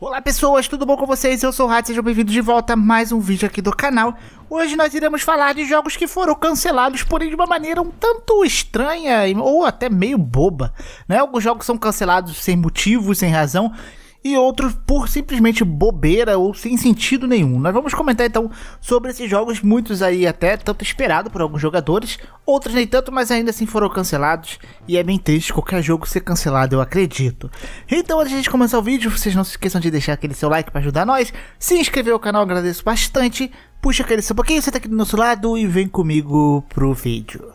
Olá pessoas, tudo bom com vocês? Eu sou o Hat, sejam bem-vindos de volta a mais um vídeo aqui do canal. Hoje nós iremos falar de jogos que foram cancelados, porém de uma maneira um tanto estranha ou até meio boba. Né? Alguns jogos são cancelados sem motivo, sem razão, e outros por simplesmente bobeira ou sem sentido nenhum. Nós vamos comentar então sobre esses jogos, muitos aí até tanto esperado por alguns jogadores, outros nem tanto, mas ainda assim foram cancelados e é bem triste qualquer jogo ser cancelado, eu acredito. Então antes de a gente começar o vídeo, vocês não se esqueçam de deixar aquele seu like para ajudar nós, se inscrever no canal, agradeço bastante, puxa aquele seu pouquinho, senta aqui do nosso lado e vem comigo pro vídeo.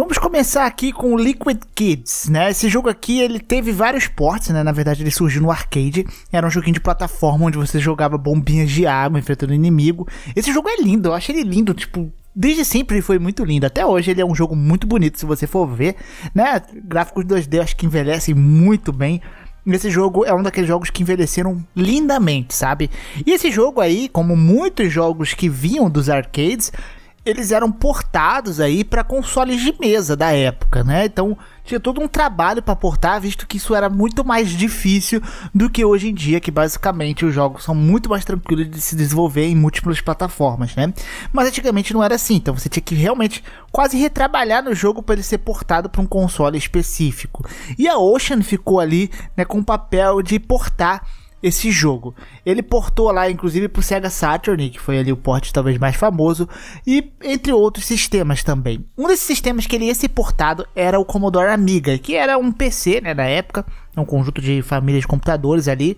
Vamos começar aqui com Liquid Kids, né? Esse jogo aqui, ele teve vários portes, né? Na verdade, ele surgiu no arcade. Era um joguinho de plataforma onde você jogava bombinhas de água enfrentando inimigo. Esse jogo é lindo, eu acho ele lindo, tipo, desde sempre foi muito lindo. Até hoje ele é um jogo muito bonito, se você for ver, né? Gráficos 2D acho que envelhecem muito bem. Esse jogo é um daqueles jogos que envelheceram lindamente, sabe? E esse jogo aí, como muitos jogos que vinham dos arcades, eles eram portados aí para consoles de mesa da época, né? Então tinha todo um trabalho para portar, visto que isso era muito mais difícil do que hoje em dia, que basicamente os jogos são muito mais tranquilos de se desenvolver em múltiplas plataformas, né? Mas antigamente não era assim, então você tinha que realmente quase retrabalhar no jogo para ele ser portado para um console específico. E a Ocean ficou ali, né, com o papel de portar esse jogo. Ele portou lá, inclusive, para o Sega Saturn, que foi ali o porte talvez mais famoso, e entre outros sistemas também. Um desses sistemas que ele ia ser portado era o Commodore Amiga, que era um PC, né, na época, um conjunto de famílias de computadores ali,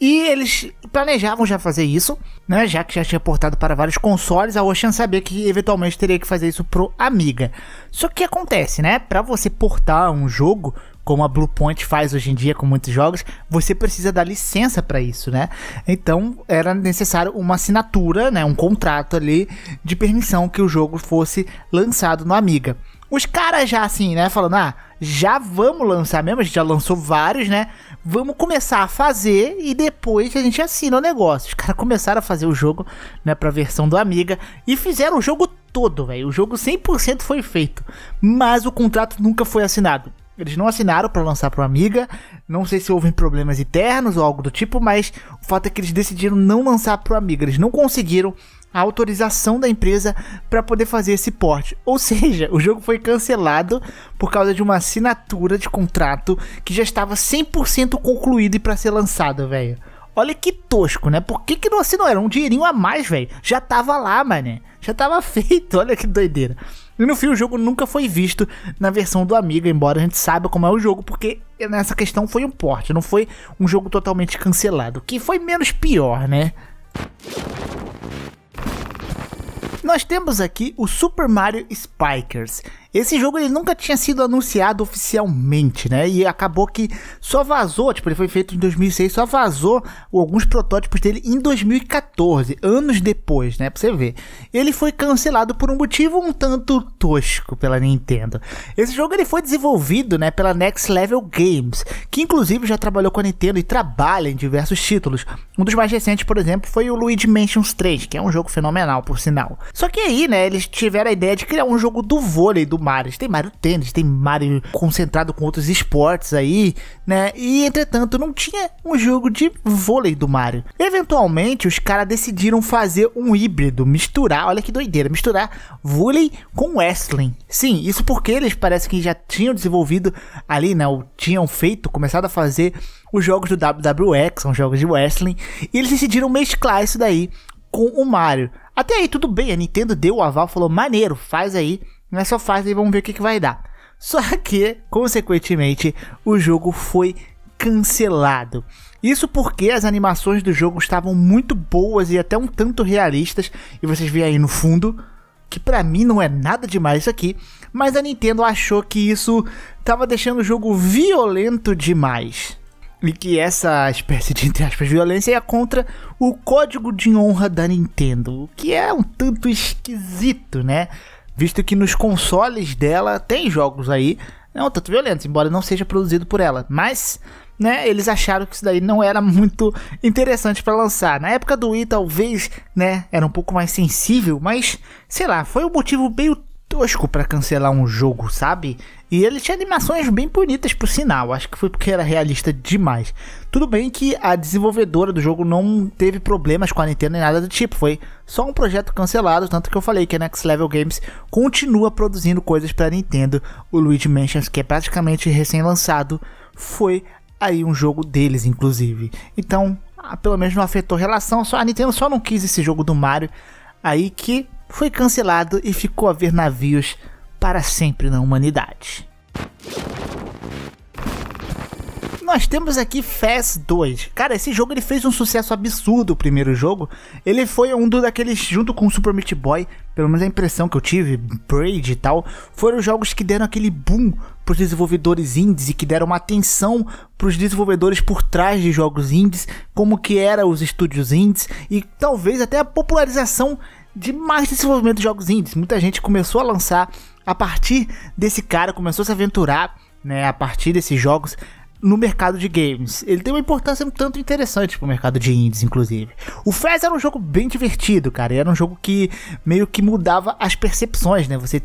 e eles planejavam já fazer isso, né? Já que já tinha portado para vários consoles, a Ocean sabia que eventualmente teria que fazer isso pro Amiga. Só que acontece, né? Para você portar um jogo, como a Bluepoint faz hoje em dia com muitos jogos, você precisa dar licença para isso, né? Então era necessário uma assinatura, né? Um contrato ali de permissão que o jogo fosse lançado no Amiga. Os caras já assim, né? Falando, ah já vamos lançar mesmo, a gente já lançou vários, né? Vamos começar a fazer e depois a gente assina o negócio. Os caras começaram a fazer o jogo, né, pra versão do Amiga e fizeram o jogo todo, velho. O jogo 100% foi feito, mas o contrato nunca foi assinado. Eles não assinaram para lançar para Amiga. Não sei se houve problemas internos ou algo do tipo, mas o fato é que eles decidiram não lançar para Amiga. Eles não conseguiram a autorização da empresa para poder fazer esse porte. Ou seja, o jogo foi cancelado por causa de uma assinatura de contrato que já estava 100% concluído e para ser lançado, velho. Olha que tosco, né? Por que, que não assinou? Era um dinheirinho a mais, velho. Já tava lá, mané. Já tava feito. Olha que doideira. E no fim, o jogo nunca foi visto na versão do Amiga, embora a gente saiba como é o jogo, porque nessa questão foi um porte, não foi um jogo totalmente cancelado, que foi menos pior, né? nós temos aqui o Super Mario Spikers. Esse jogo ele nunca tinha sido anunciado oficialmente, né? E acabou que só vazou, tipo, ele foi feito em 2006, só vazou alguns protótipos dele em 2014, anos depois, né? Pra você ver. Ele foi cancelado por um motivo um tanto tosco pela Nintendo. Esse jogo ele foi desenvolvido, né, pela Next Level Games, que inclusive já trabalhou com a Nintendo e trabalha em diversos títulos. Um dos mais recentes, por exemplo, foi o Luigi Mansions 3, que é um jogo fenomenal, por sinal. Só que aí, né, eles tiveram a ideia de criar um jogo do vôlei do do Mario. Tem Mario Tênis, tem Mario concentrado com outros esportes aí, né? E entretanto, não tinha um jogo de vôlei do Mario. Eventualmente, os caras decidiram fazer um híbrido, misturar, olha que doideira, misturar vôlei com wrestling. Sim, isso porque eles parece que já tinham desenvolvido ali, né? Ou tinham feito, começado a fazer os jogos do WWE, que são jogos de wrestling, e eles decidiram mesclar isso daí com o Mario. Até aí tudo bem, a Nintendo deu o aval, falou maneiro, faz aí nessa fase e vamos ver o que, que vai dar. Só que, consequentemente, o jogo foi cancelado. Isso porque as animações do jogo estavam muito boas e até um tanto realistas, e vocês veem aí no fundo, que para mim não é nada demais isso aqui, mas a Nintendo achou que isso estava deixando o jogo violento demais. E que essa espécie de, entre aspas, violência é contra o código de honra da Nintendo, o que é um tanto esquisito, né? visto que nos consoles dela tem jogos aí, não é tanto violentos, embora não seja produzido por ela, mas né, eles acharam que isso daí não era muito interessante para lançar. Na época do Wii, talvez, né, era um pouco mais sensível, mas sei lá, foi um motivo meio tosco para cancelar um jogo, sabe? E ele tinha animações bem bonitas, por sinal. Acho que foi porque era realista demais. Tudo bem que a desenvolvedora do jogo não teve problemas com a Nintendo nem nada do tipo. Foi só um projeto cancelado, tanto que eu falei que a Next Level Games continua produzindo coisas para Nintendo. O Luigi Mansions, que é praticamente recém-lançado, foi aí um jogo deles, inclusive. Então, ah, pelo menos não afetou relação. Só a Nintendo só não quis esse jogo do Mario aí que foi cancelado e ficou a ver navios para sempre na humanidade. Nós temos aqui Fast 2. Cara, esse jogo ele fez um sucesso absurdo, o primeiro jogo. Ele foi um dos daqueles, junto com Super Meat Boy, pelo menos a impressão que eu tive, Braid e tal, foram jogos que deram aquele boom para os desenvolvedores indies e que deram uma atenção para os desenvolvedores por trás de jogos indies, como que eram os estúdios indies e talvez até a popularização demais desenvolvimento de jogos indies. Muita gente começou a lançar a partir desse cara, começou a se aventurar, né, a partir desses jogos no mercado de games. Ele tem uma importância um tanto interessante para o mercado de indies, inclusive. O Fez era um jogo bem divertido, cara. Era um jogo que meio que mudava as percepções, né? Você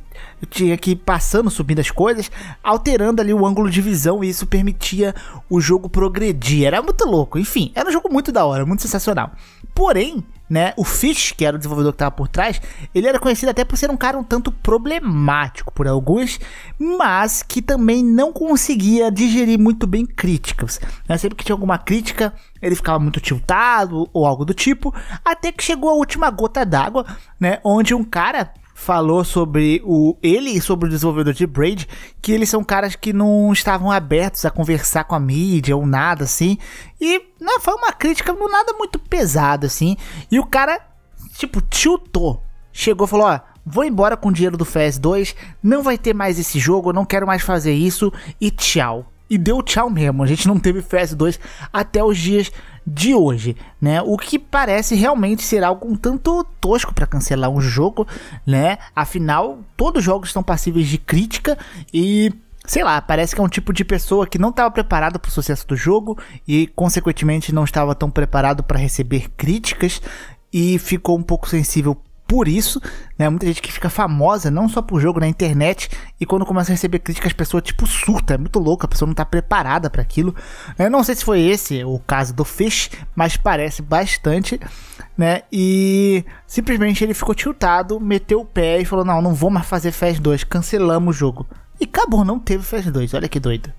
tinha que ir passando, subindo as coisas, alterando ali o ângulo de visão e isso permitia o jogo progredir. Era muito louco. Enfim, era um jogo muito da hora, muito sensacional. Porém, né? O Fish, que era o desenvolvedor que estava por trás, ele era conhecido até por ser um cara um tanto problemático por alguns, mas que também não conseguia digerir muito bem críticas. Né? Sempre que tinha alguma crítica, ele ficava muito tiltado ou algo do tipo, até que chegou a última gota d'água, né? Onde um cara falou sobre o ele e sobre o desenvolvedor de Braid, que eles são caras que não estavam abertos a conversar com a mídia ou nada assim. E não, né, foi uma crítica não nada muito pesada assim. E o cara tipo tiltou. Chegou e falou: "Ó, vou embora com o dinheiro do FES2, não vai ter mais esse jogo, não quero mais fazer isso e tchau." E deu tchau mesmo. A gente não teve FES2 até os dias de hoje, né? O que parece realmente ser algo um tanto tosco para cancelar um jogo, né? Afinal, todos os jogos estão passíveis de crítica e sei lá, parece que é um tipo de pessoa que não estava preparado para o sucesso do jogo e consequentemente não estava tão preparado para receber críticas e ficou um pouco sensível por isso, né? Muita gente que fica famosa, não só por jogo, na internet, e quando começa a receber críticas, a pessoa, tipo, surta, é muito louca, a pessoa não tá preparada para aquilo. Eu não sei se foi esse o caso do Fish, mas parece bastante, né? E simplesmente ele ficou tiltado, meteu o pé e falou: Não, não vou mais fazer Fast 2, cancelamos o jogo. E acabou, não teve Fast 2, olha que doido.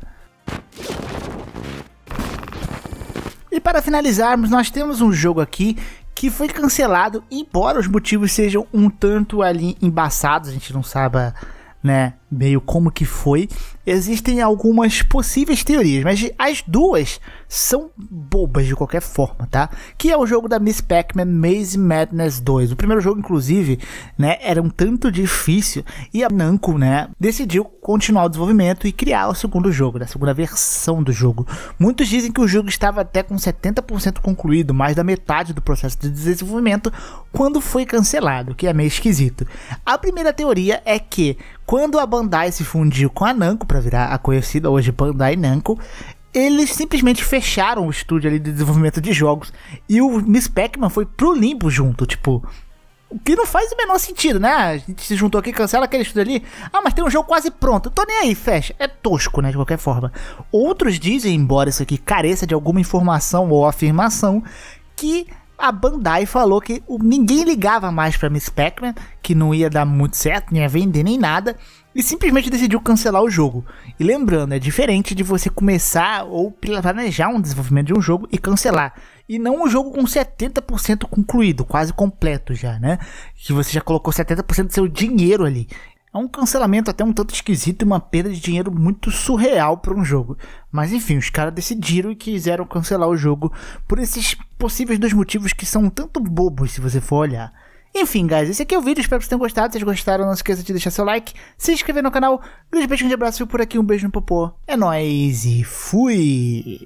E para finalizarmos, nós temos um jogo aqui que foi cancelado, embora os motivos sejam um tanto ali embaçados, a gente não saiba, né, meio como que foi, existem algumas possíveis teorias, mas as duas são bobas de qualquer forma, tá? Que é o jogo da Miss Pac-Man Maze Madness 2. O primeiro jogo, inclusive, né, era um tanto difícil e a Namco, né, decidiu continuar o desenvolvimento e criar o segundo jogo, da né, segunda versão do jogo. Muitos dizem que o jogo estava até com 70% concluído, mais da metade do processo de desenvolvimento, quando foi cancelado, o que é meio esquisito. A primeira teoria é que quando a Bandai se fundiu com a Namco para virar a conhecida hoje Bandai Namco, eles simplesmente fecharam o estúdio ali de desenvolvimento de jogos e o Miss Pac-Man foi pro limbo junto, tipo, o que não faz o menor sentido, né? A gente se juntou aqui, cancela aquele estúdio ali. Ah, mas tem um jogo quase pronto. Tô nem aí, fecha. É tosco, né? De qualquer forma. Outros dizem, embora isso aqui careça de alguma informação ou afirmação, que a Bandai falou que ninguém ligava mais para Miss Pac-Man, que não ia dar muito certo, nem ia vender nem nada, e simplesmente decidiu cancelar o jogo. E lembrando, é diferente de você começar ou planejar um desenvolvimento de um jogo e cancelar. E não um jogo com 70% concluído, quase completo já, né? Que você já colocou 70% do seu dinheiro ali. É um cancelamento até um tanto esquisito e uma perda de dinheiro muito surreal para um jogo. Mas enfim, os caras decidiram e quiseram cancelar o jogo por esses possíveis dois motivos que são um tanto bobos se você for olhar. Enfim, guys, esse aqui é o vídeo, espero que vocês tenham gostado. Se vocês gostaram, não se esqueça de deixar seu like, se inscrever no canal. Grande beijo, grande abraço, por aqui um beijo no popô. É nóis e fui!